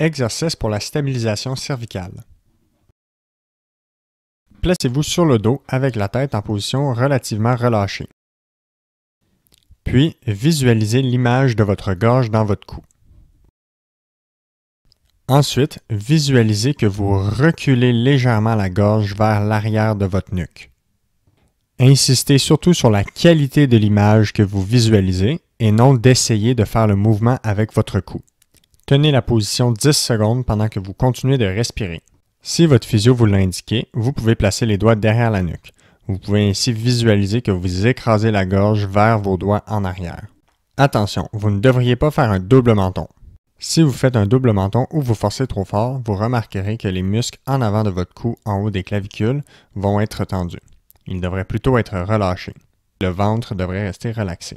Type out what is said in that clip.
Exercice pour la stabilisation cervicale. Placez-vous sur le dos avec la tête en position relativement relâchée. Puis, visualisez l'image de votre gorge dans votre cou. Ensuite, visualisez que vous reculez légèrement la gorge vers l'arrière de votre nuque. Insistez surtout sur la qualité de l'image que vous visualisez et non d'essayer de faire le mouvement avec votre cou. Tenez la position 10 secondes pendant que vous continuez de respirer. Si votre physio vous l'indiquez, vous pouvez placer les doigts derrière la nuque. Vous pouvez ainsi visualiser que vous écrasez la gorge vers vos doigts en arrière. Attention, vous ne devriez pas faire un double menton. Si vous faites un double menton ou vous forcez trop fort, vous remarquerez que les muscles en avant de votre cou en haut des clavicules vont être tendus. Ils devraient plutôt être relâchés. Le ventre devrait rester relaxé.